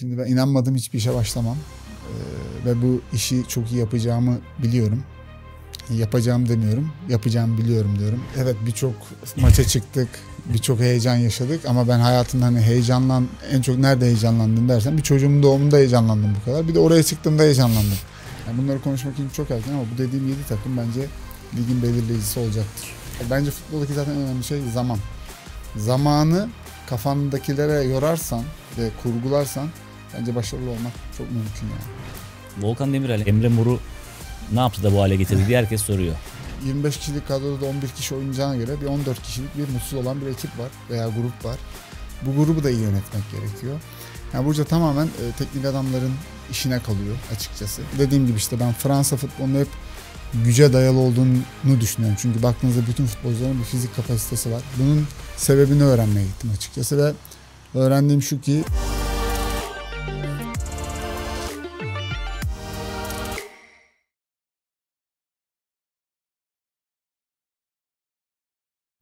Şimdi ben inanmadım hiçbir işe başlamam. Ee, ve bu işi çok iyi yapacağımı biliyorum. Yapacağım demiyorum, yapacağım biliyorum diyorum. Evet birçok maça çıktık, birçok heyecan yaşadık ama ben hayatımda hani heyecanlan, en çok nerede heyecanlandım dersen bir çocuğumun doğumunda heyecanlandım bu kadar. Bir de oraya çıktığımda heyecanlandım. Yani bunları konuşmak için çok erken ama bu dediğim 7 takım bence ligin belirleyicisi olacaktır. Bence futboldaki zaten en önemli şey zaman. Zamanı kafandakilere yorarsan ve kurgularsan bence başarılı olmak çok mümkün yani. Volkan Demirel, Emre Mor'u ne yaptı da bu hale getirdi diye herkes soruyor. 25 kişilik kadroda 11 kişi oynayacağına göre bir 14 kişilik bir mutsuz olan bir ekip var veya grup var. Bu grubu da iyi yönetmek gerekiyor. Yani burca tamamen e, teknik adamların işine kalıyor açıkçası. Dediğim gibi işte ben Fransa futbolunu hep güce dayalı olduğunu düşünüyorum. Çünkü baktığınızda bütün futbolcuların bir fizik kapasitesi var. Bunun sebebini öğrenmeye gittim açıkçası ve öğrendiğim şu ki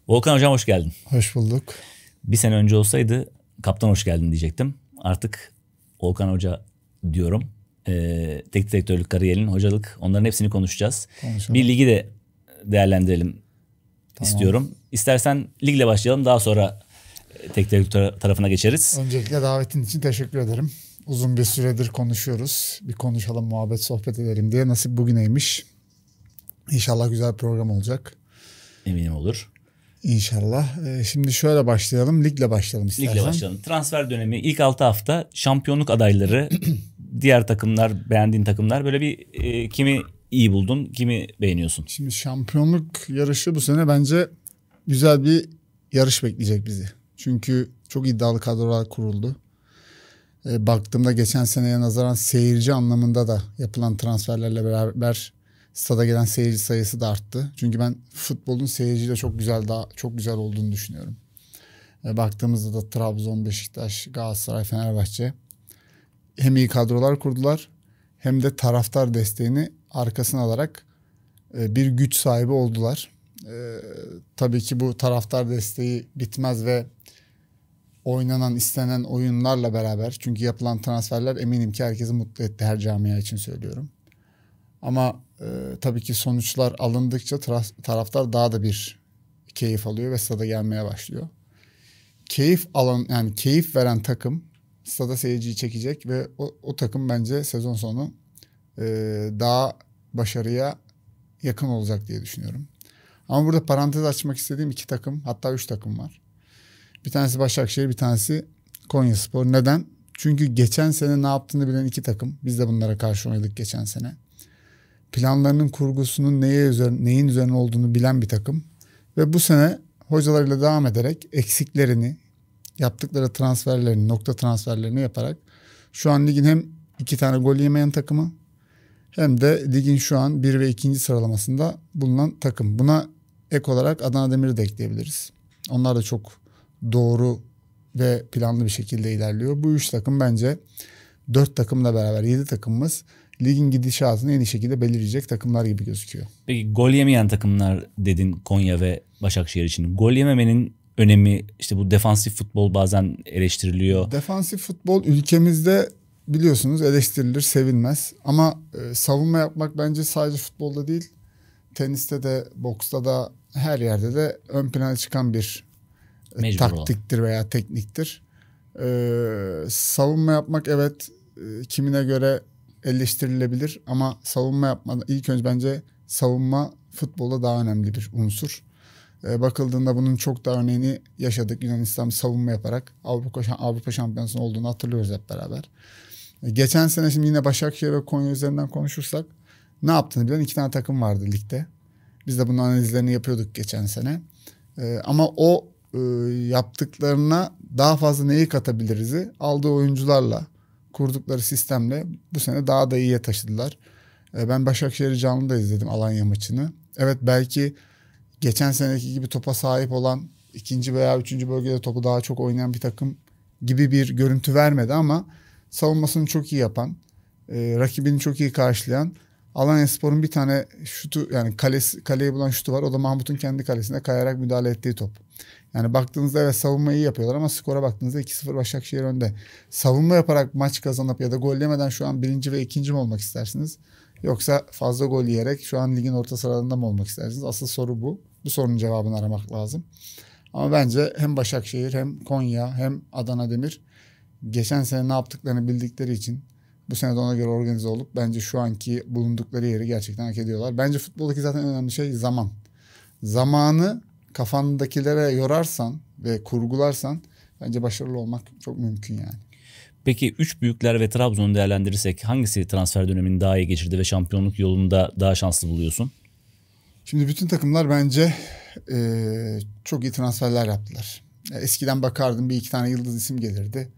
Volkan Hocam hoş geldin. Hoş bulduk. Bir sene önce olsaydı kaptan hoş geldin diyecektim. Artık Volkan Hoca diyorum. Ee, tek direktörlük, kariyerin, hocalık onların hepsini konuşacağız. Konuşalım. Bir ligi de değerlendirelim tamam. istiyorum. İstersen ligle başlayalım daha sonra e, tek direktör tarafına geçeriz. Öncelikle davetin için teşekkür ederim. Uzun bir süredir konuşuyoruz. Bir konuşalım, muhabbet, sohbet edelim diye. Nasip bugüneymiş. İnşallah güzel bir program olacak. Eminim olur. İnşallah. Ee, şimdi şöyle başlayalım. Ligle başlayalım istersen. Ligle başlayalım. Transfer dönemi ilk 6 hafta şampiyonluk adayları, diğer takımlar, beğendiğin takımlar böyle bir e, kimi iyi buldun, kimi beğeniyorsun? Şimdi şampiyonluk yarışı bu sene bence güzel bir yarış bekleyecek bizi. Çünkü çok iddialı kadrolar kuruldu. E, baktığımda geçen seneye nazaran seyirci anlamında da yapılan transferlerle beraber stada gelen seyirci sayısı da arttı. Çünkü ben futbolun seyirciyle çok güzel daha çok güzel olduğunu düşünüyorum. E, baktığımızda da Trabzon, Beşiktaş, Galatasaray, Fenerbahçe hem iyi kadrolar kurdular hem de taraftar desteğini arkasına alarak e, bir güç sahibi oldular. E, tabii ki bu taraftar desteği bitmez ve oynanan istenen oyunlarla beraber çünkü yapılan transferler eminim ki herkesi mutlu etti her camia için söylüyorum. Ama e, tabii ki sonuçlar alındıkça tra- taraftar daha da bir keyif alıyor ve stada gelmeye başlıyor. Keyif alan yani keyif veren takım stada seyirciyi çekecek ve o, o takım bence sezon sonu e, daha başarıya yakın olacak diye düşünüyorum. Ama burada parantez açmak istediğim iki takım hatta üç takım var. Bir tanesi Başakşehir bir tanesi Konyaspor. Neden? Çünkü geçen sene ne yaptığını bilen iki takım. Biz de bunlara karşı oynadık geçen sene planlarının kurgusunun neye üzerine, neyin üzerine olduğunu bilen bir takım ve bu sene hocalarıyla devam ederek eksiklerini yaptıkları transferlerini, nokta transferlerini yaparak şu an ligin hem iki tane gol yemeyen takımı hem de ligin şu an bir ve ikinci sıralamasında bulunan takım. Buna ek olarak Adana Demir'i de ekleyebiliriz. Onlar da çok doğru ve planlı bir şekilde ilerliyor. Bu üç takım bence dört takımla beraber yedi takımımız ligin gidişatını en iyi şekilde belirleyecek takımlar gibi gözüküyor. Peki gol yemeyen takımlar dedin Konya ve Başakşehir için. Gol yememenin önemi işte bu defansif futbol bazen eleştiriliyor. Defansif futbol ülkemizde biliyorsunuz eleştirilir, sevilmez. Ama e, savunma yapmak bence sadece futbolda değil, teniste de, boksta da, her yerde de ön plana çıkan bir e, Mecbur taktiktir olan. veya tekniktir. E, savunma yapmak evet e, kimine göre eleştirilebilir ama savunma yapmadan ilk önce bence savunma futbolda daha önemli bir unsur. E, bakıldığında bunun çok da örneğini yaşadık. Yunanistan savunma yaparak Avrupa Avrupa Şampiyonası olduğunu hatırlıyoruz hep beraber. E, geçen sene şimdi yine Başakşehir ve Konya üzerinden konuşursak ne yaptığını bilen iki tane takım vardı ligde. Biz de bunun analizlerini yapıyorduk geçen sene. E, ama o e, yaptıklarına daha fazla neyi katabiliriz'i aldığı oyuncularla kurdukları sistemle bu sene daha da iyiye taşıdılar. E, ben Başakşehir'i canlı da izledim Alanya maçını. Evet belki geçen seneki gibi topa sahip olan ikinci veya üçüncü bölgede topu daha çok oynayan bir takım gibi bir görüntü vermedi ama savunmasını çok iyi yapan, e, rakibini çok iyi karşılayan Alanya Spor'un bir tane şutu yani kalesi, kaleye bulan şutu var. O da Mahmut'un kendi kalesine kayarak müdahale ettiği top. Yani baktığınızda evet savunmayı iyi yapıyorlar ama skora baktığınızda 2-0 Başakşehir önde. Savunma yaparak maç kazanıp ya da gol yemeden şu an birinci ve ikinci mi olmak istersiniz? Yoksa fazla gol yiyerek şu an ligin orta sıralarında mı olmak istersiniz? Asıl soru bu. Bu sorunun cevabını aramak lazım. Ama bence hem Başakşehir hem Konya hem Adana Demir geçen sene ne yaptıklarını bildikleri için bu sene de ona göre organize olup bence şu anki bulundukları yeri gerçekten hak ediyorlar. Bence futboldaki zaten önemli şey zaman. Zamanı kafandakilere yorarsan ve kurgularsan bence başarılı olmak çok mümkün yani. Peki üç büyükler ve Trabzon'u değerlendirirsek hangisi transfer dönemini daha iyi geçirdi ve şampiyonluk yolunda daha şanslı buluyorsun? Şimdi bütün takımlar bence e, çok iyi transferler yaptılar. Eskiden bakardım bir iki tane yıldız isim gelirdi.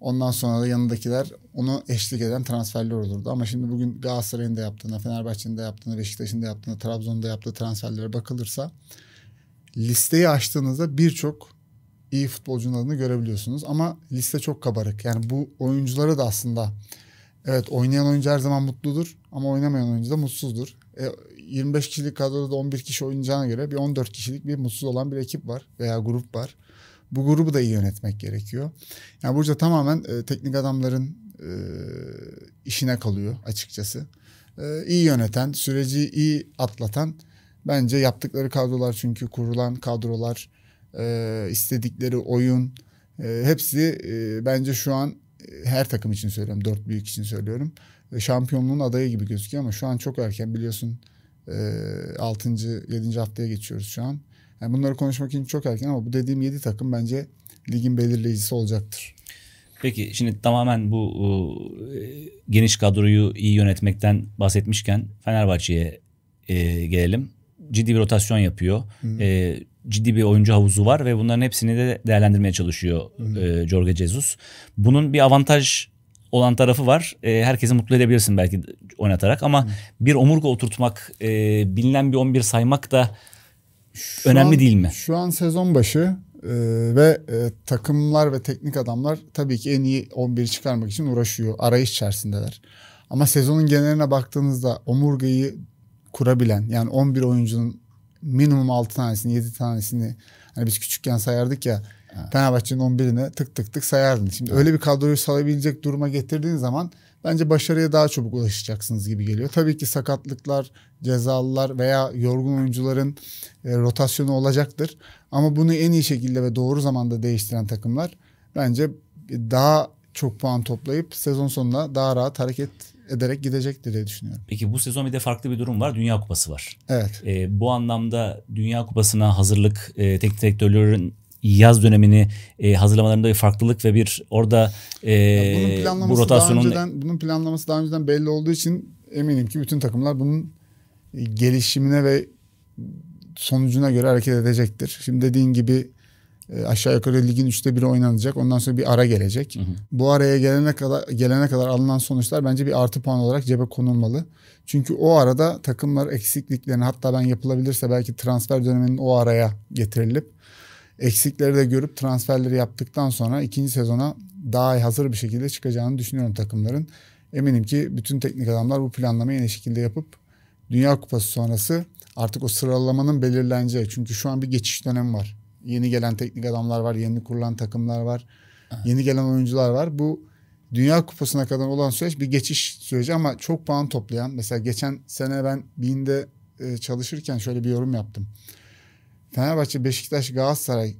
Ondan sonra da yanındakiler onu eşlik eden transferler olurdu. Ama şimdi bugün Galatasaray'ın da yaptığına, Fenerbahçe'nin de yaptığına, Beşiktaş'ın da yaptığına, Trabzon'da yaptığı transferlere bakılırsa listeyi açtığınızda birçok iyi futbolcunun adını görebiliyorsunuz. Ama liste çok kabarık. Yani bu oyuncuları da aslında evet oynayan oyuncu her zaman mutludur ama oynamayan oyuncu da mutsuzdur. E, 25 kişilik kadroda 11 kişi oynayacağına göre bir 14 kişilik bir mutsuz olan bir ekip var veya grup var. Bu grubu da iyi yönetmek gerekiyor. Yani burada tamamen e, teknik adamların e, işine kalıyor açıkçası. E, iyi yöneten, süreci iyi atlatan Bence yaptıkları kadrolar çünkü kurulan kadrolar, e, istedikleri oyun e, hepsi e, bence şu an e, her takım için söylüyorum, dört büyük için söylüyorum. E, şampiyonluğun adayı gibi gözüküyor ama şu an çok erken biliyorsun e, 6. 7. haftaya geçiyoruz şu an. Yani bunları konuşmak için çok erken ama bu dediğim 7 takım bence ligin belirleyicisi olacaktır. Peki şimdi tamamen bu e, geniş kadroyu iyi yönetmekten bahsetmişken Fenerbahçe'ye e, gelelim ciddi bir rotasyon yapıyor. E, ciddi bir oyuncu havuzu var ve bunların hepsini de değerlendirmeye çalışıyor hmm. e, Jorge Jesus. Bunun bir avantaj olan tarafı var. E, herkesi mutlu edebilirsin belki oynatarak ama hmm. bir omurga oturtmak, e, bilinen bir 11 saymak da şu önemli an, değil mi? Şu an sezon başı e, ve e, takımlar ve teknik adamlar tabii ki en iyi 11'i çıkarmak için uğraşıyor. Arayış içerisindeler. Ama sezonun geneline baktığınızda omurgayı kurabilen yani 11 oyuncunun minimum 6 tanesini 7 tanesini hani biz küçükken sayardık ya evet. Fenerbahçe'nin 11'ine tık tık tık sayardın. Şimdi evet. öyle bir kadroyu salabilecek duruma getirdiğin zaman bence başarıya daha çabuk ulaşacaksınız gibi geliyor. Tabii ki sakatlıklar, cezalılar veya yorgun oyuncuların e, rotasyonu olacaktır. Ama bunu en iyi şekilde ve doğru zamanda değiştiren takımlar bence daha çok puan toplayıp sezon sonuna daha rahat hareket ederek gidecektir diye düşünüyorum. Peki bu sezon bir de farklı bir durum var. Dünya Kupası var. Evet. E, bu anlamda Dünya Kupası'na hazırlık e, teknik direktörlerin yaz dönemini e, hazırlamalarında bir farklılık ve bir orada e, bunun bu rotasyonun... Daha önceden, bunun planlaması daha önceden belli olduğu için eminim ki bütün takımlar bunun e, gelişimine ve sonucuna göre hareket edecektir. Şimdi dediğin gibi e, aşağı yukarı ligin üçte biri oynanacak. Ondan sonra bir ara gelecek. Hı hı. Bu araya gelene kadar gelene kadar alınan sonuçlar bence bir artı puan olarak cebe konulmalı. Çünkü o arada takımlar eksikliklerini hatta ben yapılabilirse belki transfer döneminin o araya getirilip eksikleri de görüp transferleri yaptıktan sonra ikinci sezona daha hazır bir şekilde çıkacağını düşünüyorum takımların. Eminim ki bütün teknik adamlar bu planlamayı en şekilde yapıp Dünya Kupası sonrası artık o sıralamanın belirleneceği. Çünkü şu an bir geçiş dönemi var. Yeni gelen teknik adamlar var, yeni kurulan takımlar var. Evet. Yeni gelen oyuncular var. Bu Dünya Kupası'na kadar olan süreç bir geçiş süreci ama çok puan toplayan. Mesela geçen sene ben Binde e, çalışırken şöyle bir yorum yaptım. Fenerbahçe, Beşiktaş, Galatasaray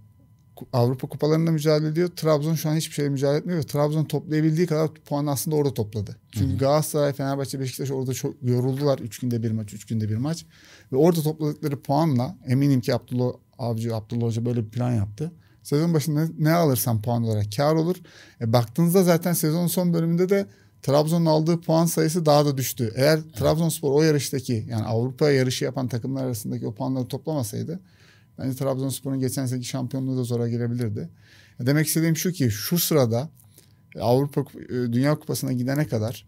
Avrupa kupalarında mücadele ediyor. Trabzon şu an hiçbir şeyle mücadele etmiyor. Trabzon toplayabildiği kadar puan aslında orada topladı. Çünkü Hı-hı. Galatasaray, Fenerbahçe, Beşiktaş orada çok yoruldular. Üç günde bir maç, üç günde bir maç. Ve orada topladıkları puanla eminim ki Abdullah Avcı Abdullah Hoca böyle bir plan yaptı. Sezon başında ne alırsan puan olarak kar olur. E, baktığınızda zaten sezonun son bölümünde de Trabzon'un aldığı puan sayısı daha da düştü. Eğer evet. Trabzonspor o yarıştaki yani Avrupa yarışı yapan takımlar arasındaki o puanları toplamasaydı bence Trabzonspor'un geçen seneki şampiyonluğu da zora girebilirdi. E, demek istediğim şu ki şu sırada Avrupa e, Dünya Kupası'na gidene kadar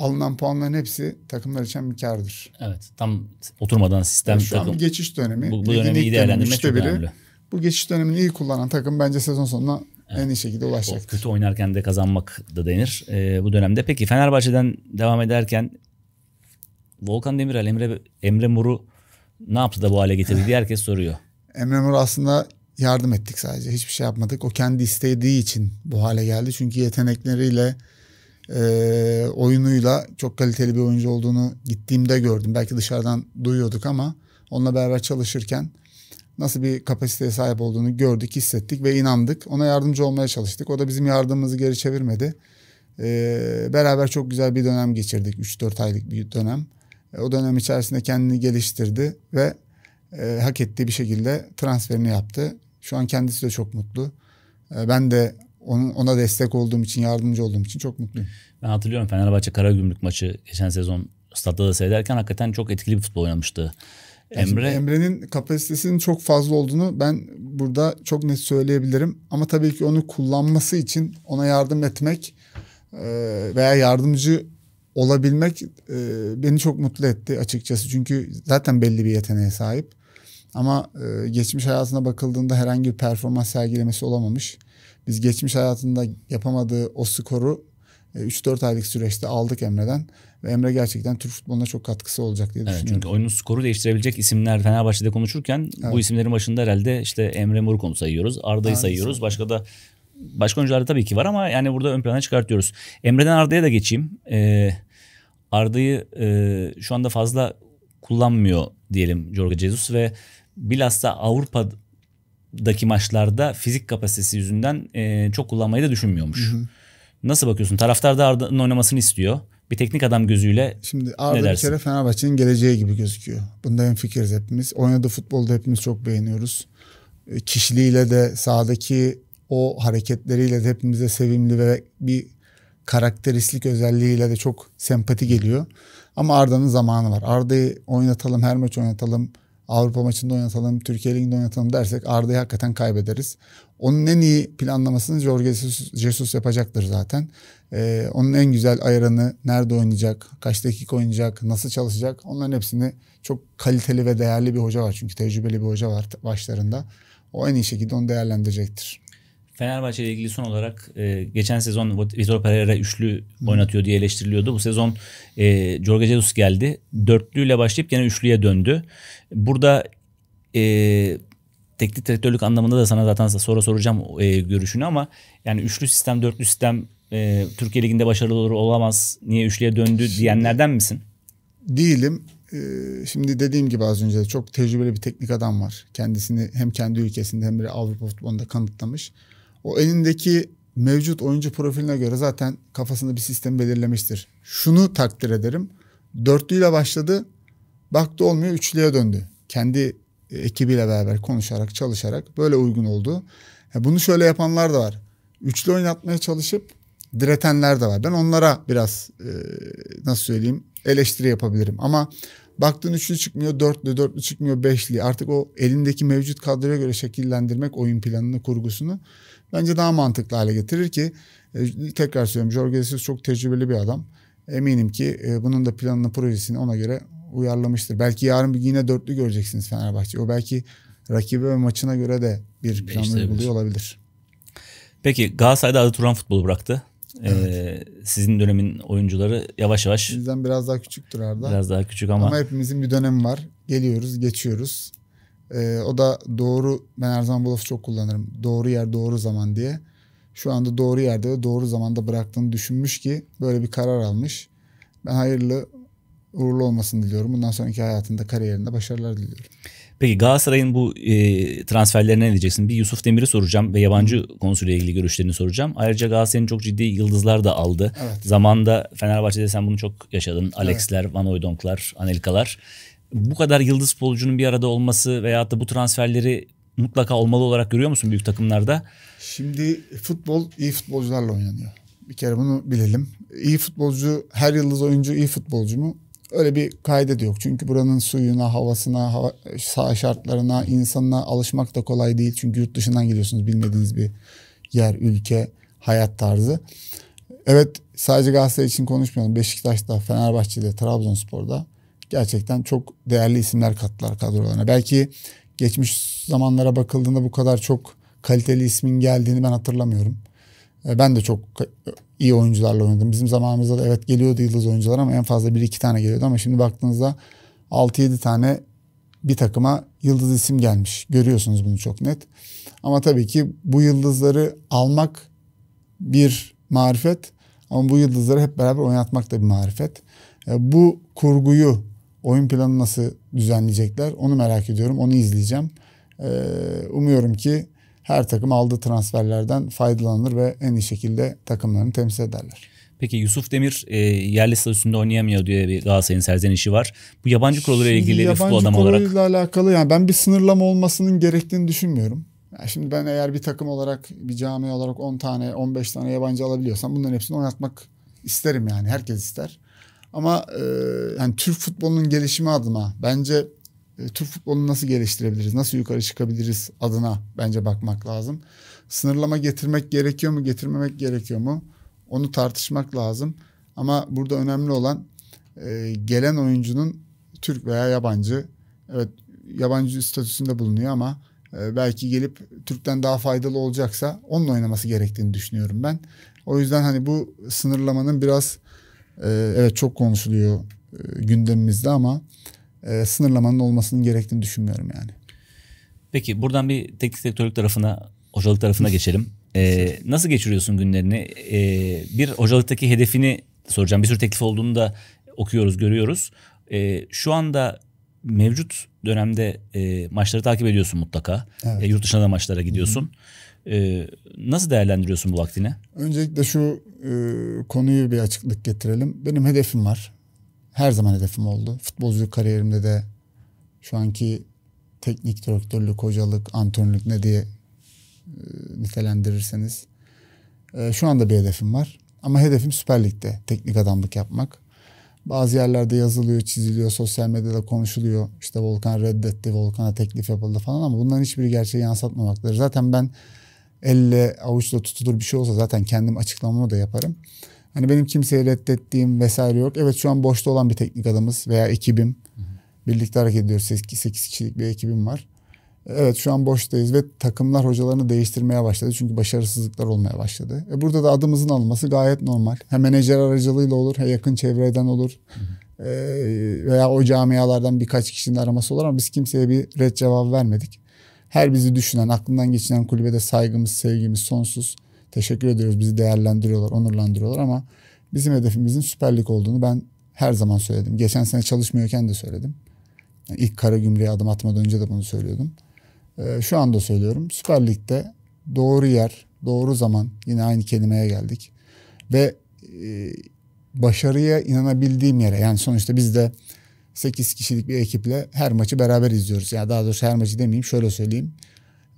alınan puanların hepsi takımlar için bir kardır. Evet tam oturmadan sistem yani şu takım. An geçiş dönemi. Bu, bu dönemi iyi değerlendirmek çok önemli. Bu geçiş dönemini iyi kullanan takım bence sezon sonuna evet. en iyi şekilde ulaşacak. Kötü oynarken de kazanmak da denir ee, bu dönemde. Peki Fenerbahçe'den devam ederken Volkan Demirel, Emre, Emre Mur'u ne yaptı da bu hale getirdi diye herkes soruyor. Emre Mur aslında yardım ettik sadece. Hiçbir şey yapmadık. O kendi istediği için bu hale geldi. Çünkü yetenekleriyle e, oyunuyla çok kaliteli bir oyuncu olduğunu gittiğimde gördüm. Belki dışarıdan duyuyorduk ama onunla beraber çalışırken nasıl bir kapasiteye sahip olduğunu gördük, hissettik ve inandık. Ona yardımcı olmaya çalıştık. O da bizim yardımımızı geri çevirmedi. Ee, beraber çok güzel bir dönem geçirdik. 3-4 aylık bir dönem. E, o dönem içerisinde kendini geliştirdi ve e, hak ettiği bir şekilde transferini yaptı. Şu an kendisi de çok mutlu. E, ben de ona destek olduğum için, yardımcı olduğum için çok mutluyum. Ben hatırlıyorum Fenerbahçe Karagümrük maçı geçen sezon statta da seyrederken hakikaten çok etkili bir futbol oynamıştı. Emre yani Emre'nin kapasitesinin çok fazla olduğunu ben burada çok net söyleyebilirim. Ama tabii ki onu kullanması için ona yardım etmek e, veya yardımcı olabilmek e, beni çok mutlu etti açıkçası. Çünkü zaten belli bir yeteneğe sahip. Ama e, geçmiş hayatına bakıldığında herhangi bir performans sergilemesi olamamış. Biz geçmiş hayatında yapamadığı o skoru 3-4 e, aylık süreçte aldık Emre'den ve Emre gerçekten Türk futboluna çok katkısı olacak diye evet, düşünüyorum. Çünkü oyunun skoru değiştirebilecek isimler Fenerbahçe'de konuşurken evet. bu isimlerin başında herhalde işte Emre Moruk'u sayıyoruz, Arda'yı evet, sayıyoruz. Başka da başka oyuncular da tabii ki var ama yani burada ön plana çıkartıyoruz. Emre'den Arda'ya da geçeyim. Ee, Arda'yı e, şu anda fazla kullanmıyor diyelim Jorge Jesus ve bilhassa Avrupa daki maçlarda fizik kapasitesi yüzünden e, çok kullanmayı da düşünmüyormuş. Hı hı. Nasıl bakıyorsun? Taraftar da Arda'nın oynamasını istiyor. Bir teknik adam gözüyle Şimdi Arda ne dersin? bir kere Fenerbahçe'nin geleceği gibi gözüküyor. Bunda en fikiriz hepimiz. Oynadığı futbolda hepimiz çok beğeniyoruz. E, kişiliğiyle de sahadaki o hareketleriyle de hepimize sevimli ve bir karakteristik özelliğiyle de çok sempati geliyor. Ama Arda'nın zamanı var. Arda'yı oynatalım, her maç oynatalım Avrupa maçında oynatalım, Türkiye Ligi'nde oynatalım dersek Arda'yı hakikaten kaybederiz. Onun en iyi planlamasını Jorge Jesus, yapacaktır zaten. Ee, onun en güzel ayarını nerede oynayacak, kaç dakika oynayacak, nasıl çalışacak onların hepsini çok kaliteli ve değerli bir hoca var. Çünkü tecrübeli bir hoca var başlarında. O en iyi şekilde onu değerlendirecektir. Fenerbahçe ile ilgili son olarak e, geçen sezon Vitor Pereira üçlü oynatıyor diye eleştiriliyordu. Bu sezon e, Jorge Jesus geldi. Dörtlüyle başlayıp gene üçlüye döndü. Burada e, teknik direktörlük anlamında da sana zaten sonra soracağım e, görüşünü ama yani üçlü sistem, dörtlü sistem e, Türkiye Ligi'nde başarılı olur olamaz. Niye üçlüye döndü diyenlerden misin? Değilim e, şimdi dediğim gibi az önce çok tecrübeli bir teknik adam var. Kendisini hem kendi ülkesinde hem de Avrupa futbolunda kanıtlamış. O elindeki mevcut oyuncu profiline göre zaten kafasında bir sistem belirlemiştir. Şunu takdir ederim. Dörtlüyle başladı. Baktı olmuyor üçlüye döndü. Kendi ekibiyle beraber konuşarak çalışarak böyle uygun oldu. bunu şöyle yapanlar da var. Üçlü oynatmaya çalışıp diretenler de var. Ben onlara biraz e, nasıl söyleyeyim eleştiri yapabilirim. Ama baktın üçlü çıkmıyor, dörtlü, dörtlü çıkmıyor, beşli. Artık o elindeki mevcut kadroya göre şekillendirmek oyun planını, kurgusunu bence daha mantıklı hale getirir ki e, tekrar söylüyorum Jorge Jesus çok tecrübeli bir adam. Eminim ki e, bunun da planını projesini ona göre uyarlamıştır. Belki yarın bir yine dörtlü göreceksiniz Fenerbahçe. O belki rakibi ve maçına göre de bir plan uyguluyor olabilir. Peki Galatasaray'da adı Turan futbolu bıraktı. E, evet. Ee, sizin dönemin oyuncuları yavaş yavaş. Bizden biraz daha küçüktür Arda. Biraz daha küçük ama. Ama hepimizin bir dönemi var. Geliyoruz, geçiyoruz. E, o da doğru ben her zaman bu lafı çok kullanırım. Doğru yer doğru zaman diye. Şu anda doğru yerde ve doğru zamanda bıraktığını düşünmüş ki böyle bir karar almış. Ben hayırlı uğurlu olmasını diliyorum. Bundan sonraki hayatında, kariyerinde başarılar diliyorum. Peki Galatasaray'ın bu e, transferlerine ne diyeceksin? Bir Yusuf Demir'i soracağım ve yabancı konusuyla ilgili görüşlerini soracağım. Ayrıca Galatasaray'ın çok ciddi yıldızlar da aldı. Evet. Zamanda Fenerbahçe'de sen bunu çok yaşadın. Alex'ler, evet. Van Oydonk'lar, Anelka'lar bu kadar yıldız futbolcunun bir arada olması veyahut da bu transferleri mutlaka olmalı olarak görüyor musun büyük takımlarda? Şimdi futbol iyi futbolcularla oynanıyor. Bir kere bunu bilelim. İyi futbolcu, her yıldız oyuncu iyi futbolcu mu? Öyle bir kaide yok. Çünkü buranın suyuna, havasına, hava, saha şartlarına, insanına alışmak da kolay değil. Çünkü yurt dışından geliyorsunuz bilmediğiniz bir yer, ülke, hayat tarzı. Evet sadece Galatasaray için konuşmuyorum. Beşiktaş'ta, Fenerbahçe'de, Trabzonspor'da gerçekten çok değerli isimler kattılar kadrolarına. Belki geçmiş zamanlara bakıldığında bu kadar çok kaliteli ismin geldiğini ben hatırlamıyorum. Ee, ben de çok iyi oyuncularla oynadım. Bizim zamanımızda da evet geliyordu yıldız oyuncular ama en fazla 1-2 tane geliyordu. Ama şimdi baktığınızda 6-7 tane bir takıma yıldız isim gelmiş. Görüyorsunuz bunu çok net. Ama tabii ki bu yıldızları almak bir marifet ama bu yıldızları hep beraber oynatmak da bir marifet. Ee, bu kurguyu Oyun planı nasıl düzenleyecekler onu merak ediyorum. Onu izleyeceğim. Ee, umuyorum ki her takım aldığı transferlerden faydalanır ve en iyi şekilde takımlarını temsil ederler. Peki Yusuf Demir e, yerli statüsünde oynayamıyor diye bir Galatasaray'ın serzenişi var. Bu yabancı kuralıyla ilgili yabancı futbol adamı olarak. Yabancı alakalı yani ben bir sınırlama olmasının gerektiğini düşünmüyorum. Yani şimdi ben eğer bir takım olarak bir cami olarak 10 tane 15 tane yabancı alabiliyorsam bunların hepsini oynatmak isterim yani herkes ister. Ama e, yani Türk futbolunun gelişimi adına bence e, Türk futbolunu nasıl geliştirebiliriz, nasıl yukarı çıkabiliriz adına bence bakmak lazım. Sınırlama getirmek gerekiyor mu, getirmemek gerekiyor mu? Onu tartışmak lazım. Ama burada önemli olan e, gelen oyuncunun Türk veya yabancı, evet yabancı statüsünde bulunuyor ama e, belki gelip Türk'ten daha faydalı olacaksa onun oynaması gerektiğini düşünüyorum ben. O yüzden hani bu sınırlamanın biraz ee, evet çok konuşuluyor e, gündemimizde ama e, sınırlamanın olmasının gerektiğini düşünmüyorum yani. Peki buradan bir teknik direktörlük tarafına, hocalık tarafına geçelim. Ee, nasıl geçiriyorsun günlerini? Ee, bir hocalıktaki hedefini soracağım. Bir sürü teklif olduğunu da okuyoruz, görüyoruz. Ee, şu anda mevcut dönemde e, maçları takip ediyorsun mutlaka. Evet. E, yurt dışına da maçlara gidiyorsun. Hı-hı. Ee, nasıl değerlendiriyorsun bu vaktini? Öncelikle şu e, konuyu bir açıklık getirelim. Benim hedefim var. Her zaman hedefim oldu. Futbolculuk kariyerimde de şu anki teknik direktörlük, hocalık, antrenörlük ne diye e, nitelendirirseniz. E, şu anda bir hedefim var. Ama hedefim Süper Lig'de teknik adamlık yapmak. Bazı yerlerde yazılıyor, çiziliyor, sosyal medyada konuşuluyor. İşte Volkan reddetti, Volkan'a teklif yapıldı falan ama bunların hiçbiri gerçeği yansıtmamaktadır. Zaten ben elle avuçla tutulur bir şey olsa zaten kendim açıklamamı da yaparım. Hani benim kimseye reddettiğim vesaire yok. Evet şu an boşta olan bir teknik adamız veya ekibim. Hı hı. Birlikte hareket ediyoruz. 8, kişilik bir ekibim var. Evet şu an boştayız ve takımlar hocalarını değiştirmeye başladı. Çünkü başarısızlıklar olmaya başladı. E burada da adımızın alınması gayet normal. Hem menajer aracılığıyla olur, hem yakın çevreden olur. E, veya o camialardan birkaç kişinin araması olur ama biz kimseye bir red cevap vermedik. Her bizi düşünen, aklından geçinen kulübede saygımız, sevgimiz sonsuz. Teşekkür ediyoruz. Bizi değerlendiriyorlar, onurlandırıyorlar ama bizim hedefimizin Süper Lig olduğunu ben her zaman söyledim. Geçen sene çalışmıyorken de söyledim. Yani ilk kara gümrüğe adım atmadan önce de bunu söylüyordum. Ee, şu anda söylüyorum. Süper Lig'de doğru yer, doğru zaman yine aynı kelimeye geldik. Ve e, başarıya inanabildiğim yere yani sonuçta biz de 8 kişilik bir ekiple her maçı beraber izliyoruz. Ya yani daha doğrusu her maçı demeyeyim şöyle söyleyeyim.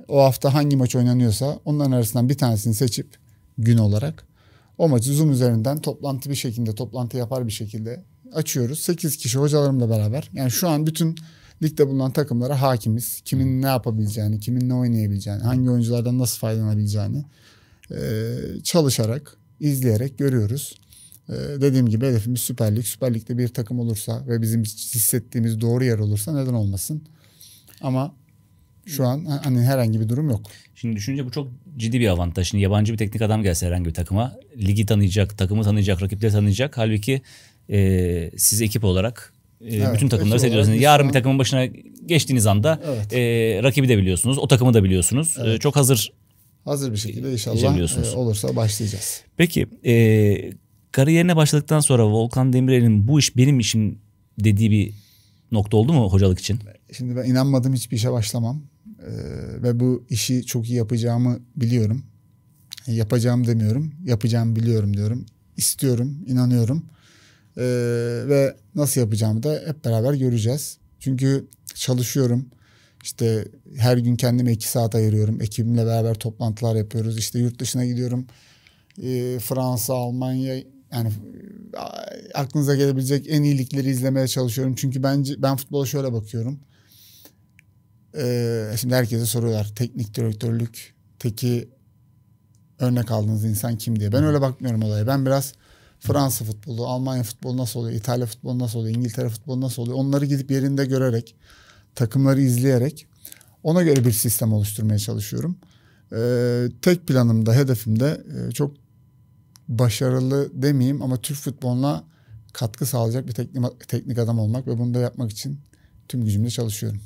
O hafta hangi maç oynanıyorsa onların arasından bir tanesini seçip gün olarak o maçı Zoom üzerinden toplantı bir şekilde toplantı yapar bir şekilde açıyoruz. 8 kişi hocalarımla beraber. Yani şu an bütün ligde bulunan takımlara hakimiz. Kimin ne yapabileceğini, kimin ne oynayabileceğini, hangi oyunculardan nasıl faydalanabileceğini çalışarak, izleyerek görüyoruz. Ee, dediğim gibi hedefimiz Süper Lig. Süper Lig'de bir takım olursa ve bizim hissettiğimiz doğru yer olursa neden olmasın? Ama şu an hani herhangi bir durum yok. Şimdi düşünce bu çok ciddi bir avantaj. Şimdi yabancı bir teknik adam gelse herhangi bir takıma ligi tanıyacak, takımı tanıyacak, rakipleri tanıyacak. Halbuki e, siz ekip olarak e, evet, bütün takımları seyrediyorsunuz. Yarın bir takımın başına geçtiğiniz anda evet. e, rakibi de biliyorsunuz, o takımı da biliyorsunuz. E, evet. E, çok hazır hazır bir şekilde inşallah e, olursa başlayacağız. Peki e, kariyerine başladıktan sonra Volkan Demirel'in bu iş benim işim dediği bir nokta oldu mu hocalık için? Şimdi ben inanmadım hiçbir işe başlamam. Ee, ve bu işi çok iyi yapacağımı biliyorum. Yapacağım demiyorum. Yapacağım biliyorum diyorum. İstiyorum, inanıyorum. Ee, ve nasıl yapacağımı da hep beraber göreceğiz. Çünkü çalışıyorum. İşte her gün kendime iki saat ayırıyorum. Ekibimle beraber toplantılar yapıyoruz. İşte yurt dışına gidiyorum. Ee, Fransa, Almanya, yani aklınıza gelebilecek en iyilikleri izlemeye çalışıyorum. Çünkü bence ben futbola şöyle bakıyorum. Ee, şimdi herkese soruyorlar teknik direktörlük teki örnek aldığınız insan kim diye. Ben öyle bakmıyorum olaya. Ben biraz Fransa futbolu, Almanya futbolu nasıl oluyor, İtalya futbolu nasıl oluyor, İngiltere futbolu nasıl oluyor onları gidip yerinde görerek, takımları izleyerek ona göre bir sistem oluşturmaya çalışıyorum. Ee, tek planımda, hedefimde çok başarılı demeyeyim ama Türk futboluna katkı sağlayacak bir teknik, teknik adam olmak ve bunu da yapmak için tüm gücümle çalışıyorum.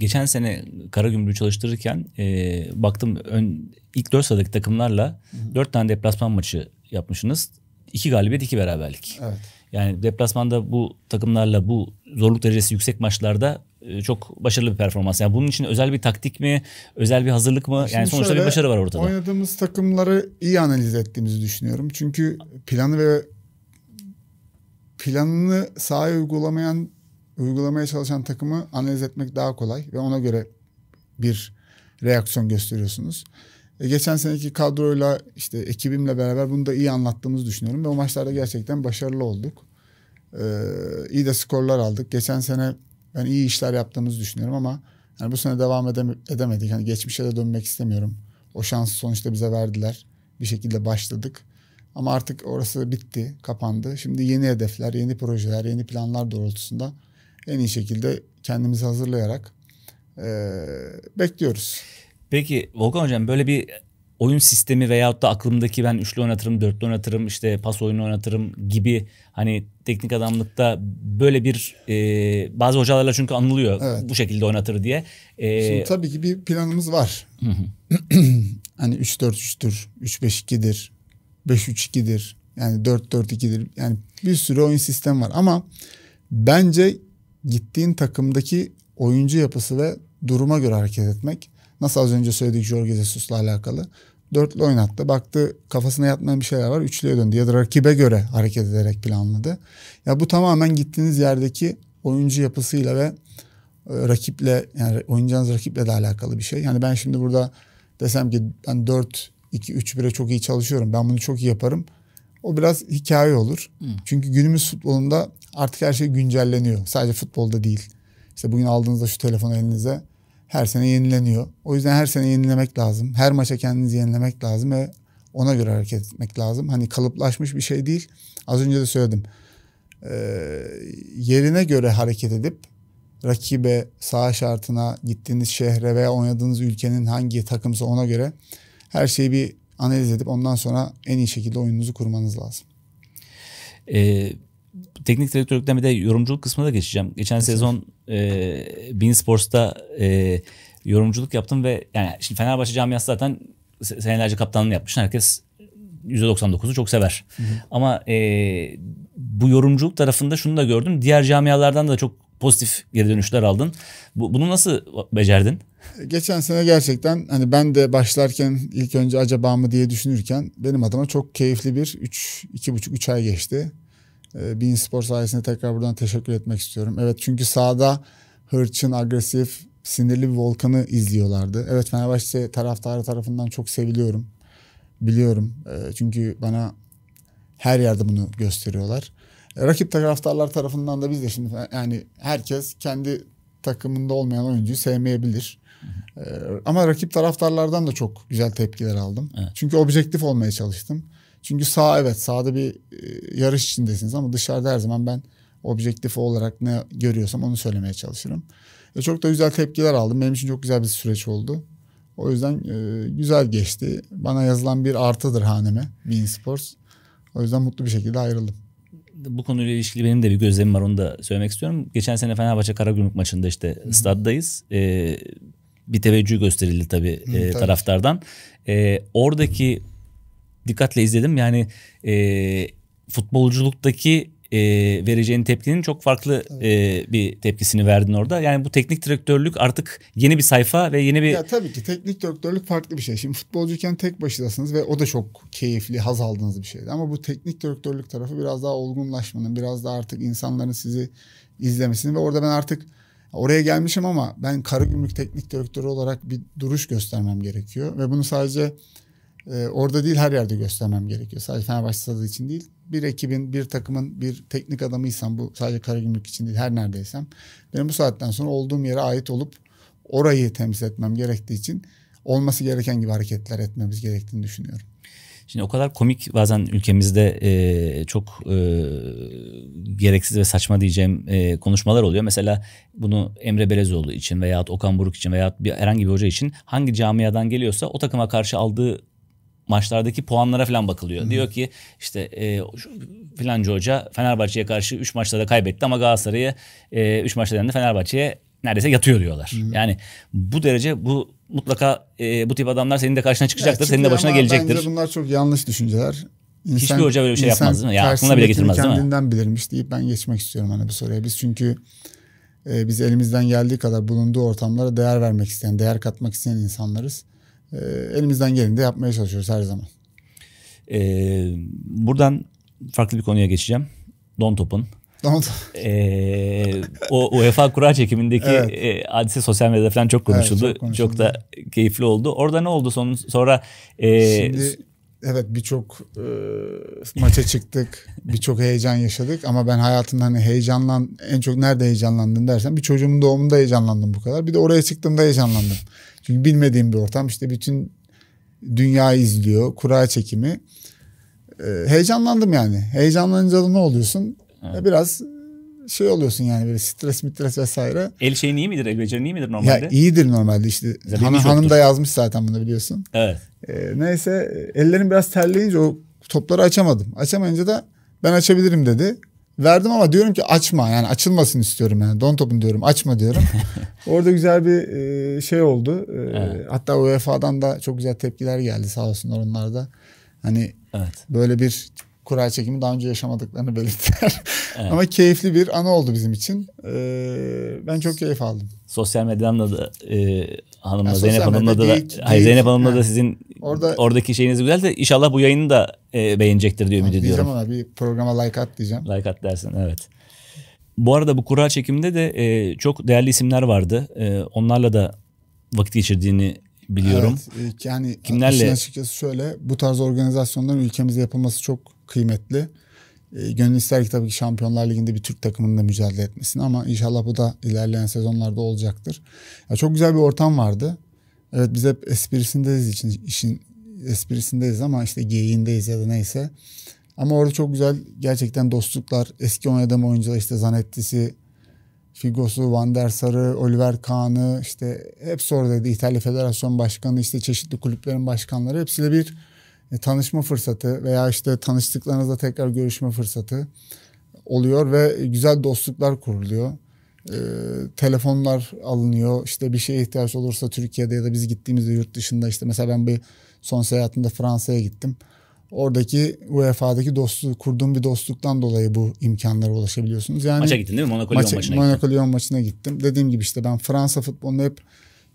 Geçen sene Kara Karagümrük'ü çalıştırırken e, baktım ön, ilk dört sıradaki takımlarla dört tane deplasman maçı yapmışsınız. İki galibiyet, iki beraberlik. Evet. Yani deplasmanda bu takımlarla bu zorluk derecesi yüksek maçlarda e, çok başarılı bir performans. Yani bunun için özel bir taktik mi, özel bir hazırlık mı? Şimdi yani sonuçta şöyle, bir başarı var ortada. Oynadığımız takımları iyi analiz ettiğimizi düşünüyorum. Çünkü planı ve planını sahaya uygulamayan, uygulamaya çalışan takımı analiz etmek daha kolay ve ona göre bir reaksiyon gösteriyorsunuz. E, geçen seneki kadroyla işte ekibimle beraber bunu da iyi anlattığımızı düşünüyorum. Ve o maçlarda gerçekten başarılı olduk. Ee, iyi de skorlar aldık. Geçen sene ben iyi işler yaptığımızı düşünüyorum ama yani bu sene devam edem- edemedik. Yani geçmişe de dönmek istemiyorum. O şansı sonuçta bize verdiler. Bir şekilde başladık. Ama artık orası bitti, kapandı. Şimdi yeni hedefler, yeni projeler, yeni planlar doğrultusunda en iyi şekilde kendimizi hazırlayarak e, bekliyoruz. Peki Volkan Hocam böyle bir oyun sistemi veyahut da aklımdaki ben üçlü oynatırım, dörtlü oynatırım, işte pas oyunu oynatırım gibi hani teknik adamlıkta böyle bir e, bazı hocalarla çünkü anılıyor evet. bu şekilde oynatır diye. E, Şimdi tabii ki bir planımız var. hani 3-4-3'tür, 3-5-2'dir, 5-3-2'dir, yani 4-4-2'dir. Yani bir sürü oyun sistemi var ama bence gittiğin takımdaki oyuncu yapısı ve duruma göre hareket etmek Nasıl az önce söyledik Jorge Jesus'la alakalı. Dörtlü oynattı. Baktı kafasına yatmayan bir şeyler var. Üçlüye döndü. Ya da rakibe göre hareket ederek planladı. Ya bu tamamen gittiğiniz yerdeki oyuncu yapısıyla ve e, rakiple yani oynayacağınız rakiple de alakalı bir şey. Yani ben şimdi burada desem ki ben 4 2 3 1'e çok iyi çalışıyorum. Ben bunu çok iyi yaparım. O biraz hikaye olur. Hı. Çünkü günümüz futbolunda artık her şey güncelleniyor. Sadece futbolda değil. İşte bugün aldığınızda şu telefon elinize her sene yenileniyor. O yüzden her sene yenilemek lazım. Her maça kendinizi yenilemek lazım ve ona göre hareket etmek lazım. Hani kalıplaşmış bir şey değil. Az önce de söyledim. Ee, yerine göre hareket edip rakibe, sağ şartına, gittiğiniz şehre veya oynadığınız ülkenin hangi takımsa ona göre her şeyi bir analiz edip ondan sonra en iyi şekilde oyununuzu kurmanız lazım. Ee, teknik direktörlükten bir de yorumculuk kısmına da geçeceğim. Geçen Kesinlikle. sezon e, Bean Sports'ta e, yorumculuk yaptım ve yani şimdi Fenerbahçe camiası zaten senelerce kaptanlığını yapmış. Herkes %99'u çok sever. Hı hı. Ama e, bu yorumculuk tarafında şunu da gördüm. Diğer camialardan da çok pozitif geri dönüşler aldın. Bu, bunu nasıl becerdin? Geçen sene gerçekten hani ben de başlarken ilk önce acaba mı diye düşünürken benim adıma çok keyifli bir 3 2,5 3 ay geçti. E, ee, Bein Spor sayesinde tekrar buradan teşekkür etmek istiyorum. Evet çünkü sahada hırçın, agresif, sinirli bir Volkan'ı izliyorlardı. Evet Fenerbahçe taraftarı tarafından çok seviliyorum. Biliyorum. Ee, çünkü bana her yerde bunu gösteriyorlar. Ee, rakip taraftarlar tarafından da biz de şimdi yani herkes kendi takımında olmayan oyuncuyu sevmeyebilir. ama rakip taraftarlardan da çok güzel tepkiler aldım. Evet. Çünkü objektif olmaya çalıştım. Çünkü sağ evet sağda bir e, yarış içindesiniz ama dışarıda her zaman ben objektif olarak ne görüyorsam onu söylemeye çalışırım. E, çok da güzel tepkiler aldım. Benim için çok güzel bir süreç oldu. O yüzden e, güzel geçti. Bana yazılan bir artıdır haneme Bean Sports. O yüzden mutlu bir şekilde ayrıldım. Bu konuyla ilişkili benim de bir gözlemim var onu da söylemek istiyorum. Geçen sene Fenerbahçe Karagümrük maçında işte Hı-hı. staddayız. Ee, bir teveccüh gösterildi tabii, Hı, e, taraftardan. Ee, oradaki dikkatle izledim. Yani e, futbolculuktaki e, vereceğin tepkinin çok farklı evet. e, bir tepkisini verdin orada. Yani bu teknik direktörlük artık yeni bir sayfa ve yeni bir... Ya tabii ki teknik direktörlük farklı bir şey. Şimdi futbolcuyken tek başınasınız ve o da çok keyifli, haz aldığınız bir şeydi. Ama bu teknik direktörlük tarafı biraz daha olgunlaşmanın, biraz daha artık insanların sizi izlemesini ve orada ben artık Oraya gelmişim ama ben Karagümrük teknik direktörü olarak bir duruş göstermem gerekiyor ve bunu sadece e, orada değil her yerde göstermem gerekiyor. Sadece Fenerbahçe stadı için değil. Bir ekibin, bir takımın, bir teknik adamıysam bu sadece karagümrük için değil her neredeysem. Benim bu saatten sonra olduğum yere ait olup orayı temsil etmem gerektiği için olması gereken gibi hareketler etmemiz gerektiğini düşünüyorum. Şimdi o kadar komik bazen ülkemizde e, çok e, gereksiz ve saçma diyeceğim e, konuşmalar oluyor. Mesela bunu Emre Belezoğlu için veya Okan Buruk için veya bir, herhangi bir hoca için hangi camiadan geliyorsa o takıma karşı aldığı maçlardaki puanlara falan bakılıyor. Hı-hı. Diyor ki işte e, filanca hoca Fenerbahçe'ye karşı 3 maçta da kaybetti ama Galatasaray'ı 3 e, maçta dendi Fenerbahçe'ye neredeyse yatıyor diyorlar. Hı-hı. Yani bu derece bu mutlaka e, bu tip adamlar senin de karşına çıkacaktır, senin de başına gelecektir. Bence bunlar çok yanlış düşünceler. İnsan, Hiçbir hoca böyle bir şey yapmaz değil mi? Ya aklına bile getirmez değil mi? Kendinden bilirmiş deyip ben geçmek istiyorum hani bu soruya. Biz çünkü e, biz elimizden geldiği kadar bulunduğu ortamlara değer vermek isteyen, değer katmak isteyen insanlarız. Ee, elimizden geleni de yapmaya çalışıyoruz her zaman. Ee, buradan farklı bir konuya geçeceğim. Don Top'un. ee, o UEFA kura çekimindeki evet. e, hadise sosyal medyada falan çok konuşuldu. Evet, çok, konuşuldu. çok da keyifli oldu. Orada ne oldu son, sonra? E, Şimdi evet birçok e, maça çıktık. birçok heyecan yaşadık ama ben hayatımda hani heyecanlan en çok nerede heyecanlandın dersen bir çocuğumun doğumunda heyecanlandım bu kadar. Bir de oraya çıktığımda heyecanlandım. Çünkü bilmediğim bir ortam. işte bütün dünya izliyor. Kura çekimi. Ee, heyecanlandım yani. Heyecanlanınca da ne oluyorsun? Evet. Biraz şey oluyorsun yani böyle stres mitres vesaire. El şeyin iyi midir? El becerin iyi midir normalde? Ya iyidir normalde işte. hanım, hanım da yazmış zaten bunu biliyorsun. Evet. Ee, neyse ellerim biraz terleyince o topları açamadım. Açamayınca da ben açabilirim dedi verdim ama diyorum ki açma yani açılmasın istiyorum yani don topun diyorum açma diyorum. Orada güzel bir e, şey oldu. E, evet. Hatta UEFA'dan da çok güzel tepkiler geldi sağ olsunlar onlar da. Hani evet. böyle bir kura çekimi daha önce yaşamadıklarını belirttiler. Evet. Ama keyifli bir anı oldu bizim için. E, ben çok keyif aldım. Sosyal medyanla da e, hanımla yani Zeynep Hanım'la da, değil, hayır, Zeynep Hanım'la yani. da sizin Orada Oradaki şeyiniz güzel de inşallah bu yayını da e, beğenecektir diye ümit ediyorum. Diyeceğim ona bir programa like at diyeceğim. Like at dersin evet. Bu arada bu kura çekiminde de e, çok değerli isimler vardı. E, onlarla da vakit geçirdiğini biliyorum. Evet, e, yani Kimlerle? açıkçası şöyle bu tarz organizasyonların ülkemizde yapılması çok kıymetli. E, gönül ister ki tabii ki Şampiyonlar Ligi'nde bir Türk takımının da mücadele etmesini ama inşallah bu da ilerleyen sezonlarda olacaktır. Ya, çok güzel bir ortam vardı. Evet biz hep esprisindeyiz için işin esprisindeyiz ama işte geyiğindeyiz ya da neyse. Ama orada çok güzel gerçekten dostluklar. Eski oynadığım oyuncular işte Zanetti'si, Figo'su, Van der Sar'ı, Oliver Kahn'ı işte hepsi oradaydı. İtalya Federasyon Başkanı işte çeşitli kulüplerin başkanları hepsiyle bir e, tanışma fırsatı veya işte tanıştıklarınızda tekrar görüşme fırsatı oluyor ve güzel dostluklar kuruluyor e, telefonlar alınıyor. İşte bir şeye ihtiyaç olursa Türkiye'de ya da biz gittiğimizde yurt dışında işte mesela ben bir son seyahatimde Fransa'ya gittim. Oradaki UEFA'daki dostluk, kurduğum bir dostluktan dolayı bu imkanlara ulaşabiliyorsunuz. Yani maça gittin değil mi? Monaco Lyon maça, maçına Monaco Lyon maçına gittim. Dediğim gibi işte ben Fransa futbolunu hep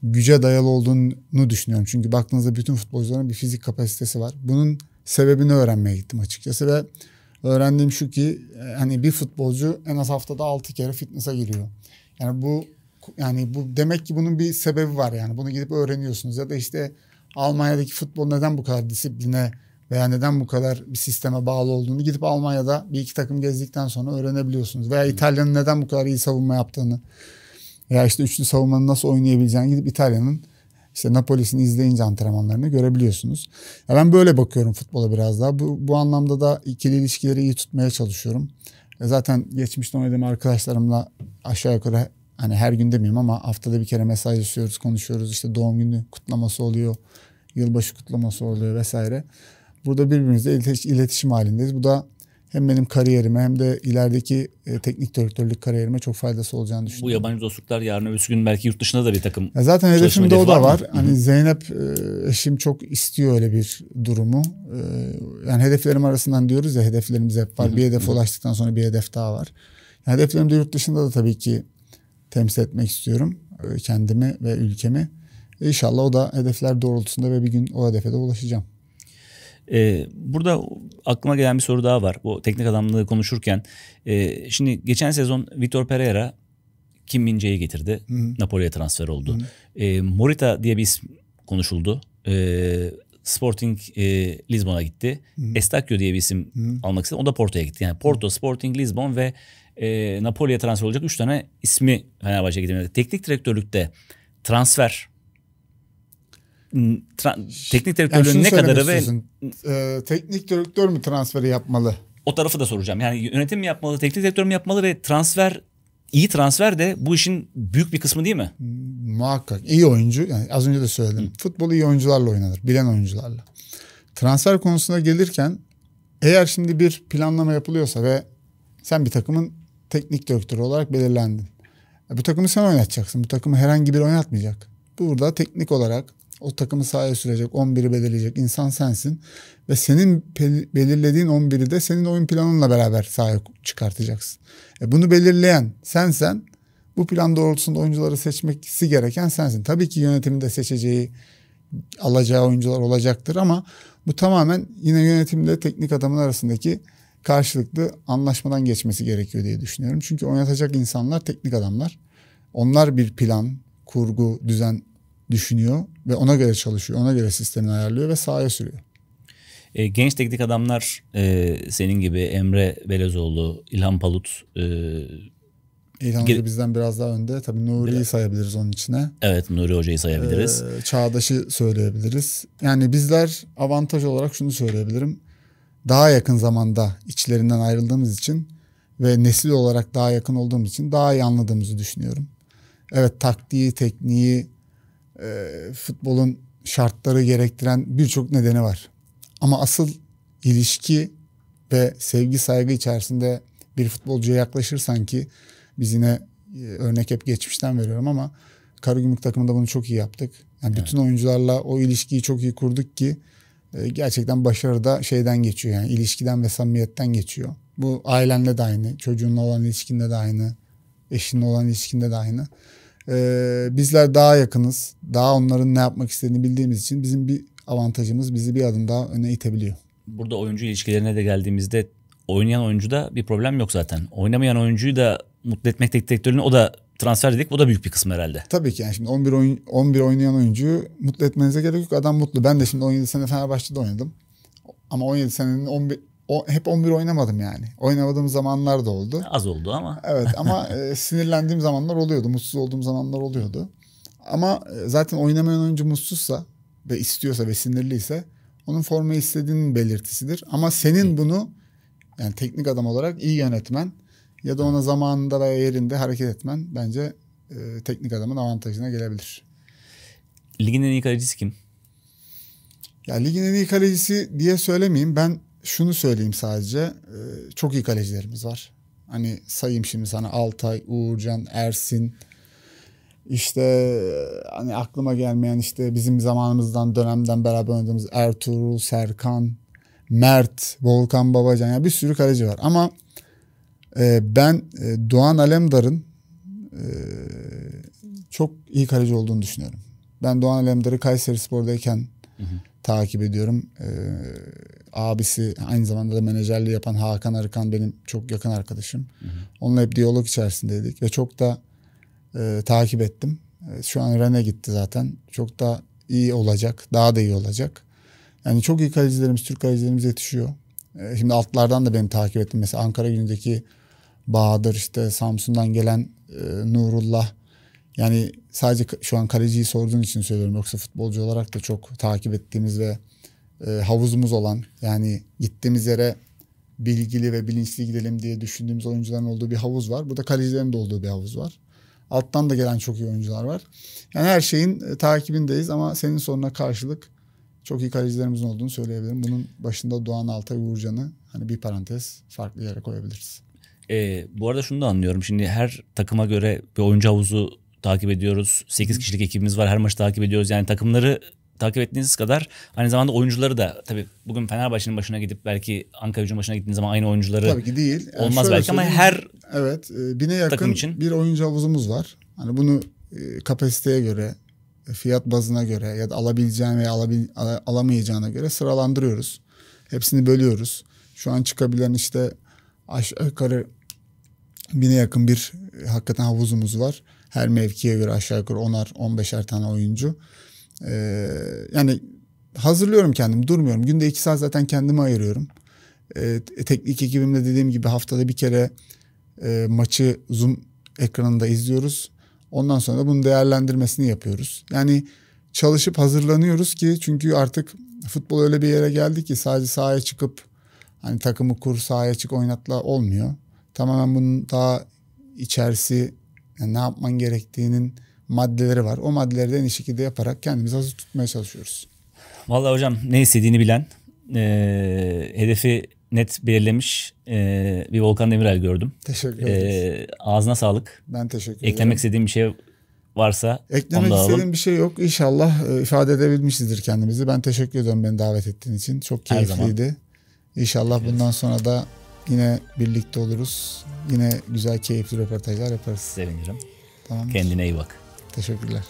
güce dayalı olduğunu düşünüyorum. Çünkü baktığınızda bütün futbolcuların bir fizik kapasitesi var. Bunun sebebini öğrenmeye gittim açıkçası ve Öğrendiğim şu ki e, hani bir futbolcu en az haftada 6 kere fitness'a giriyor. Yani bu yani bu demek ki bunun bir sebebi var yani. Bunu gidip öğreniyorsunuz ya da işte Almanya'daki futbol neden bu kadar disipline veya neden bu kadar bir sisteme bağlı olduğunu gidip Almanya'da bir iki takım gezdikten sonra öğrenebiliyorsunuz. Veya hmm. İtalya'nın neden bu kadar iyi savunma yaptığını veya işte üçlü savunmanın nasıl oynayabileceğini gidip İtalya'nın işte Napolis'in izleyince antrenmanlarını görebiliyorsunuz. Ya ben böyle bakıyorum futbola biraz daha. Bu, bu anlamda da ikili ilişkileri iyi tutmaya çalışıyorum. E zaten geçmişte oynadığım arkadaşlarımla aşağı yukarı hani her gün demeyeyim ama haftada bir kere mesajlaşıyoruz, konuşuyoruz. İşte doğum günü kutlaması oluyor, yılbaşı kutlaması oluyor vesaire. Burada birbirimizle iletişim halindeyiz. Bu da hem benim kariyerime hem de ilerideki e, teknik direktörlük kariyerime çok faydası olacağını düşünüyorum. Bu yabancı dostluklar yarın öbür gün belki yurt dışında da bir takım. Ya zaten hedefimde o da var. var. Hani Zeynep e, eşim çok istiyor öyle bir durumu. E, yani hedeflerim arasından diyoruz ya hedeflerimiz hep var. Hı-hı. Bir hedef Hı-hı. ulaştıktan sonra bir hedef daha var. Yani de yurt dışında da tabii ki temsil etmek istiyorum e, kendimi ve ülkemi. E, inşallah o da hedefler doğrultusunda ve bir gün o hedefe de ulaşacağım. Ee, burada aklıma gelen bir soru daha var. Bu teknik adamlığı konuşurken. E, şimdi geçen sezon Vitor Pereira Kim Mince'yi getirdi. Napoli'ye transfer oldu. E, Morita diye bir isim konuşuldu. E, Sporting e, Lisbon'a gitti. hı diye bir isim Hı-hı. almak istedi. O da Porto'ya gitti. Yani Porto, Hı-hı. Sporting Lisbon ve e, Napoli'ye transfer olacak 3 tane ismi Fenerbahçe'ye gidemedi. Teknik direktörlükte transfer teknik direktörün yani ne kadarı ve ee, teknik direktör mü transferi yapmalı? O tarafı da soracağım. Yani yönetim mi yapmalı, teknik direktör mü yapmalı ve transfer iyi transfer de bu işin büyük bir kısmı değil mi? Hmm, muhakkak. iyi oyuncu. Yani az önce de söyledim. Hı. Futbol iyi oyuncularla oynanır. Bilen oyuncularla. Transfer konusuna gelirken eğer şimdi bir planlama yapılıyorsa ve sen bir takımın teknik direktörü olarak belirlendin. E, bu takımı sen oynatacaksın. Bu takımı herhangi biri oynatmayacak. Burada teknik olarak o takımı sahaya sürecek, 11'i belirleyecek insan sensin. Ve senin belirlediğin 11'i de senin oyun planınla beraber sahaya çıkartacaksın. E bunu belirleyen sensen bu plan doğrultusunda oyuncuları seçmeksi gereken sensin. Tabii ki yönetimin de seçeceği, alacağı oyuncular olacaktır ama bu tamamen yine yönetimle teknik adamın arasındaki karşılıklı anlaşmadan geçmesi gerekiyor diye düşünüyorum. Çünkü oynatacak insanlar teknik adamlar. Onlar bir plan, kurgu, düzen düşünüyor ve ona göre çalışıyor. Ona göre sistemini ayarlıyor ve sahaya sürüyor. E, genç teknik adamlar e, senin gibi Emre Belezoğlu, İlhan Palut. E, İlhan Hoca bizden biraz daha önde. Tabii Nuri'yi sayabiliriz onun içine. Evet Nuri Hoca'yı sayabiliriz. E, Çağdaş'ı söyleyebiliriz. Yani bizler avantaj olarak şunu söyleyebilirim. Daha yakın zamanda içlerinden ayrıldığımız için ve nesil olarak daha yakın olduğumuz için daha iyi anladığımızı düşünüyorum. Evet taktiği, tekniği, e, futbolun şartları gerektiren birçok nedeni var. Ama asıl ilişki ve sevgi saygı içerisinde bir futbolcuya yaklaşırsan ki biz yine e, örnek hep geçmişten veriyorum ama Karagümrük takımında bunu çok iyi yaptık. Yani evet. bütün oyuncularla o ilişkiyi çok iyi kurduk ki e, gerçekten başarı da şeyden geçiyor yani ilişkiden ve samimiyetten geçiyor. Bu ailenle de aynı, çocuğunla olan ilişkinde de aynı, eşinle olan ilişkinde de aynı. Ee, bizler daha yakınız. Daha onların ne yapmak istediğini bildiğimiz için bizim bir avantajımız bizi bir adım daha öne itebiliyor. Burada oyuncu ilişkilerine de geldiğimizde oynayan oyuncuda bir problem yok zaten. Oynamayan oyuncuyu da mutlu etmek tek direktörünü o da transfer dedik. Bu da büyük bir kısmı herhalde. Tabii ki yani şimdi 11 oyun 11 oynayan oyuncuyu mutlu etmenize gerek yok. Adam mutlu. Ben de şimdi 17 sene Fenerbahçe'de oynadım. Ama 17 senenin 11 o, hep 11 oynamadım yani. Oynamadığım zamanlar da oldu. Az oldu ama. Evet ama e, sinirlendiğim zamanlar oluyordu. Mutsuz olduğum zamanlar oluyordu. Ama e, zaten oynamayan oyuncu mutsuzsa ve istiyorsa ve sinirliyse onun formayı istediğinin belirtisidir. Ama senin bunu yani teknik adam olarak iyi yönetmen ya da ona zamanında ve yerinde hareket etmen bence e, teknik adamın avantajına gelebilir. Ligin en iyi kalecisi kim? Ya ligin en iyi kalecisi diye söylemeyeyim. Ben şunu söyleyeyim sadece. E, çok iyi kalecilerimiz var. Hani sayayım şimdi sana Altay, Uğurcan, Ersin. İşte e, hani aklıma gelmeyen işte bizim zamanımızdan dönemden beraber oynadığımız Ertuğrul, Serkan, Mert, Volkan Babacan. Yani bir sürü kaleci var. Ama e, ben Doğan Alemdar'ın çok iyi kaleci olduğunu düşünüyorum. Ben Doğan Alemdar'ı Kayseri Spor'dayken hı hı takip ediyorum. E, abisi aynı zamanda da menajerliği yapan Hakan Arıkan benim çok yakın arkadaşım. Hı hı. Onunla hep diyalog içerisindeydik ve çok da e, takip ettim. E, şu an Ren'e gitti zaten. Çok da iyi olacak. Daha da iyi olacak. Yani çok iyi kalecilerimiz, Türk kalecilerimiz yetişiyor. E, şimdi altlardan da beni takip ettim. Mesela Ankara günündeki Bahadır işte Samsun'dan gelen e, Nurullah. Yani sadece şu an kaleciyi sorduğun için söylüyorum. Yoksa futbolcu olarak da çok takip ettiğimiz ve e, havuzumuz olan yani gittiğimiz yere bilgili ve bilinçli gidelim diye düşündüğümüz oyuncuların olduğu bir havuz var. Burada kalecilerin de olduğu bir havuz var. Alttan da gelen çok iyi oyuncular var. Yani her şeyin e, takibindeyiz ama senin soruna karşılık çok iyi kalecilerimizin olduğunu söyleyebilirim. Bunun başında Doğan Altay Uğurcan'ı hani bir parantez farklı yere koyabiliriz. E, bu arada şunu da anlıyorum. Şimdi her takıma göre bir oyuncu havuzu takip ediyoruz. 8 kişilik ekibimiz var. Her maçı takip ediyoruz. Yani takımları takip ettiğiniz kadar aynı zamanda oyuncuları da tabii bugün Fenerbahçe'nin başına gidip belki Ankara Gücü'nün başına gittiğiniz zaman aynı oyuncuları tabii ki değil. Yani olmaz belki ama her evet e, bine yakın takım için. bir oyuncu havuzumuz var. Hani bunu e, kapasiteye göre e, fiyat bazına göre ya da alabileceğin veya alabil, alamayacağına göre sıralandırıyoruz. Hepsini bölüyoruz. Şu an çıkabilen işte aşağı yukarı bine yakın bir hakikaten havuzumuz var. Her mevkiye göre aşağı yukarı 10'ar 15'er tane oyuncu. Ee, yani hazırlıyorum kendim durmuyorum. Günde 2 saat zaten kendimi ayırıyorum. Ee, e, teknik ekibimde dediğim gibi haftada bir kere e, maçı Zoom ekranında izliyoruz. Ondan sonra da bunun değerlendirmesini yapıyoruz. Yani çalışıp hazırlanıyoruz ki çünkü artık futbol öyle bir yere geldi ki sadece sahaya çıkıp hani takımı kur sahaya çık oynatla olmuyor. Tamamen bunun daha içerisi yani ne yapman gerektiğinin maddeleri var. O maddeleri de en iyi şekilde yaparak kendimizi hazır tutmaya çalışıyoruz. Vallahi hocam ne istediğini bilen, e, hedefi net belirlemiş e, bir Volkan Demirel gördüm. Teşekkür ederim. E, ağzına sağlık. Ben teşekkür ederim. Eklemek istediğim bir şey varsa Eklemek istediğim bir şey yok. İnşallah e, ifade edebilmişizdir kendimizi. Ben teşekkür ediyorum beni davet ettiğin için. Çok keyifliydi. İnşallah evet. bundan sonra da Yine birlikte oluruz. Yine güzel keyifli röportajlar yaparız. Sevinirim. Tamam. Kendine iyi bak. Teşekkürler.